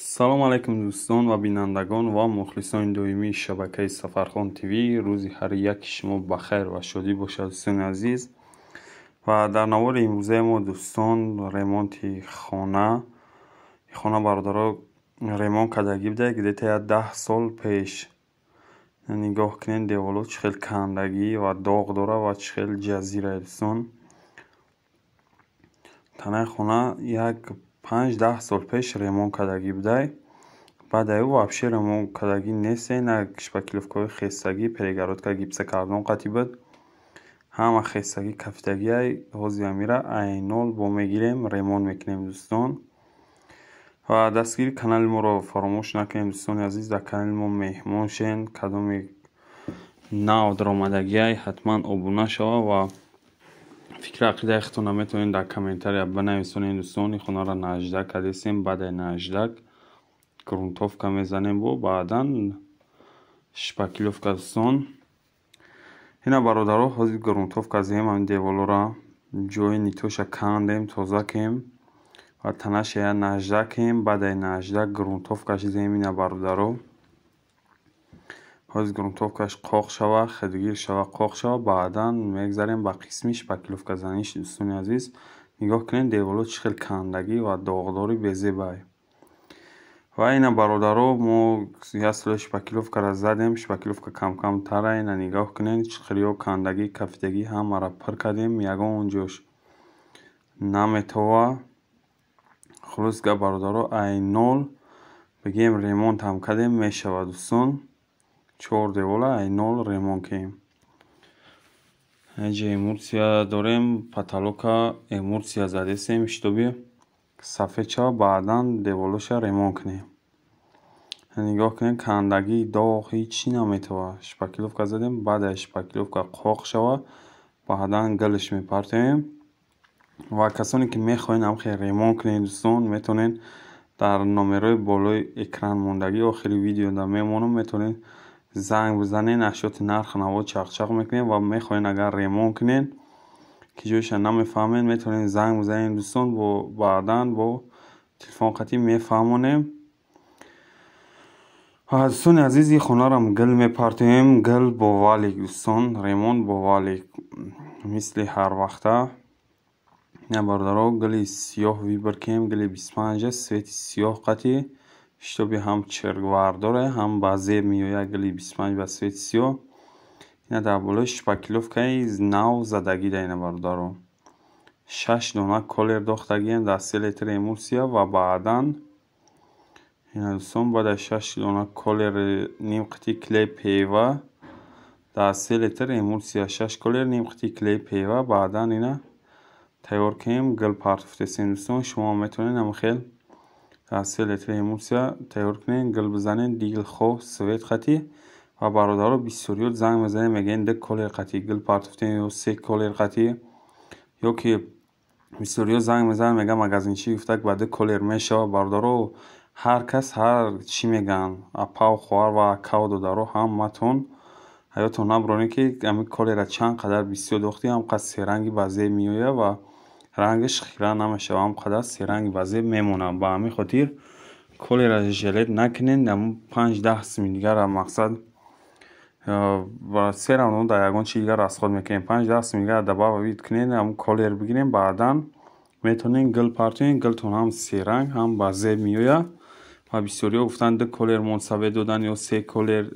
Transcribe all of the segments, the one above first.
سلام علیکم دوستان و بینندگان و مخلصان دویمی شبکه سفرخان تیوی روزی هر یک شما بخیر و شادی باشد دوستان عزیز و در نوار امروزه ما دوستان ریمانت خانه خانه برادرها ریمان کدگی بده که دیتا ده سال پیش نگاه کنین دیوالو چخیل کندگی و داغ داره و چخیل جزیره دوستان تنه خونه یک панҷ-даҳ сол пеш ремонт кардагӣ будай баъдаю вообще ремонт кардагӣ нестен на шпакиловкаҳои хестагӣ перегородка гипса кардон қатӣ буд ҳама хестагӣ кафитагиай ҳозиамира айнол бо мегирем ремонт мекунем дӯстон ва дастгири канали моро фаромӯш накунем дӯстони азиз дар канали мо меҳмон шен кадоми нав даромадагиай ҳатман обуна шава ва ва фикри ақидаи худтона метавонед дар комментария банависонед дӯстон ин хунаро наждак адесем баъде наждак грунтовка мезанем бо баъдан шпакиловка дӯстон ина бародаро ҳозир грунтовка зем ҳамин деволора ҷои нитоша кандем тозакем ва танашая наждакем баъде наждак грунтовкаш зем ина бародаро از گرونتوفکش قاق شوا خدگیر شوا قاق شوا بعدا میگذاریم با قسمیش با کلوفکا زنیش دوستونی عزیز نگاه کنین دیوالو چخل کندگی و داغداری بزی بای و این برادرو مو یه سلوش با کلوفکا را زدیم شبا کلوفکا کم کم تر این نگاه کنین چخلی و کندگی کفتگی هم را پر کردیم یگو اونجوش نمیتوا خلوص گا برادرو ای نول بگیم ریمونت هم کردیم میشه و دوستون чор девола айнол ремон кем аҷа эмурсия дорем паталока эмурсия задесем шитоби сафедша баъдан деволоша ремон кунем нигоҳ кунем кандаги доғ ҳечи наметава шпакиловка задем баъда шпакиловка қоқ шава баъдан гилш мепартем ва касоне ки мехоҳед амхе ремон кунед дӯстон метонед дар номерои болои экран мондагӣ охири видеода мемонам метонед زنگ بزنین اشیات نرخ نوا چقچق میکنین و میخواین اگر ریمون کنین که جوش نمیفهمین میتونین زنگ بزنین دوستان و بعدا با تلفن قطعی میفهمونیم دوستان عزیز این خونه را گل میپرتیم گل با والیک دوستان ریمون با والیک مثل هر وقته نبردارو بردارو گلی سیاه وی برکیم گلی 25 سویت سیاه قطعی شتابی هم چرگوار داره هم بازه میوی اگلی بیسمانج و سویت سیو این ها در بوله که ایز نو زدگی در این شش دونه کلر دختگی هم در سیل ایتر ایمورسی و بعدا اینا ها دوستان با در شش دونه کلر نیم قطی کلی پیوا در سیل ایتر ایمورسی شش کلر نیم قطی کلی پیوا بعدا این ها تایور گل پارت فتسین شما میتونین هم селетри эмулсия тайёр кунем гил бизанем дигил хоб свет қатӣ ва бародаро бисёриёт занг мезанем мегӯем дек колер қатӣ гил партуфтем ё се колер қатӣ ё ки бисёриёт занг мезанем мега магазинчи гуфта ба дек колер мешава бародаро ҳар кас ҳар чӣ меган апав хоҳар ва акав додаро ҳамматон аё то набронӣ ки ами колера чанд қадар бисёр дохтӣ ҳам қад серанги ба зе меоя ва رنگش خیره نمیشه و هم قدر سی رنگ وزی میمونه با همین خاطر کلی را ژلت نکنین در پنج ده سمی دیگر را مقصد و را رو در یگان چی دیگر را از خود میکنین پنج ده سمی دیگر دبا بید کنین همون کلی را بگیرین بعدا میتونین گل پارتین تون هم سی رنگ هم بازی میویا و بسیاری گفتن دو کلر منصبه دادن یا سه کلر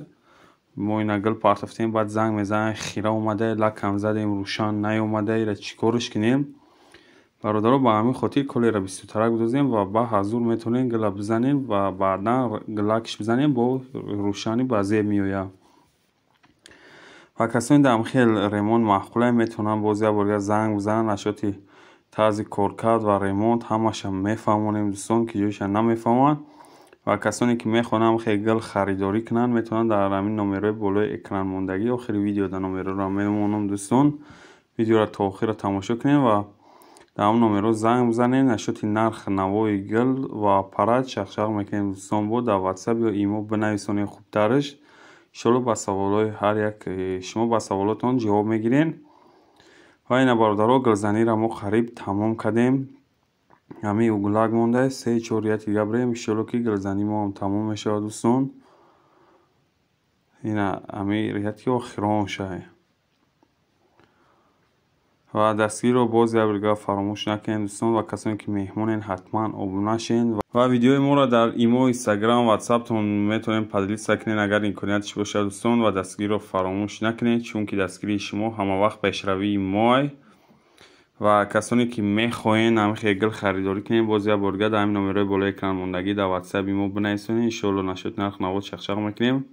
موینه گل پارتفتین بعد زنگ میزن خیره اومده لکم زدیم روشان اومده ایره چیکارش کنیم برادرها با همین خاطر کلی را بیستو ترک بدوزیم و با حضور میتونیم گلا بزنیم و بعدا گلاکش بزنیم با روشانی بازی میویا و کسانی در خیل ریمون محقوله میتونن بازی بولیا زنگ بزنن نشاتی تازی کرکت و ریمون همش میفهمونیم دوستان که جوش نمیفهمن و کسانی که میخوانم خیلی گل خریداری کنن میتونن در همین نمره بالای اکران موندگی آخر ویدیو در نمره را میمونم دوستان ویدیو را تا آخر تماشا کنیم و дар ҳамон номеро занг мзанем нашоти нарх навои гил ва парад шахшах мекунем дӯстон бо дар ватсап ё имо бинависонем хубтараш иншолло ба саволои ҳар як э, шумо ба саволотон ҷавоб мегирем ва ина бародаро гилзанира мо қариб тамом кардем ҳамин угулак мондае се чор як дига бирем иншолло ки гилзани моам тамом мешавад дӯстон ина ҳамин риятки охирон шавем و دستگیر رو باز یک فراموش نکنید دوستان و کسانی که مهمونین حتما عبور نشین و ویدیوی ما را در ایمو اینستاگرام و واتساپتون میتونین پدلیس سکنین اگر این کنیتش باشه دوستان و دستگیر رو فراموش نکنید چون که دستگیری شما همه وقت پیشروی مای و کسانی که میخواین هم خیلی خریداری کنین باز یک در همین نمره بالای اکران موندگی در واتساپ ایمو بنویسین ان نشد نرخ نواد شخشق میکنیم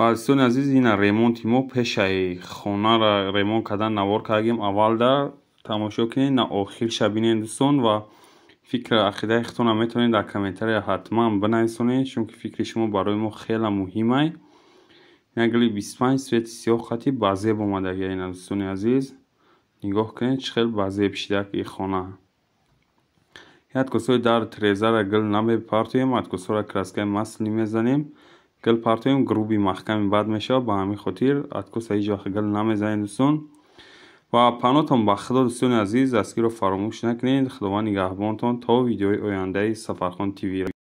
ҳастони азиз ина ремонти мо пешаи хонара ремонт кардан навор кардем аввалда тамошо кунед на охир шабинед дӯстон ва фикра ақидаи хутона метавонед дар комментария ҳатман бинависонед чунки фикри шумо барои мо хела муҳимай нагли бистпанҷ свети сиёҳ хати базеб омадаги ина дӯстони азиз нигоҳ кунед чӣ хел базеб шидак и хона ҳаткосои дар трезара гил намепартоем ҳаткосора краскаи масл нимезанем گل پارتیم گروبی محکمی بعد میشه با همی خطیر اتکو سایی جا گل نام زین دوستون و پناتون با خدا دوستان عزیز که رو فراموش نکنید خداوند گهبانتون تا ویدیوی آینده سفرخان تیوی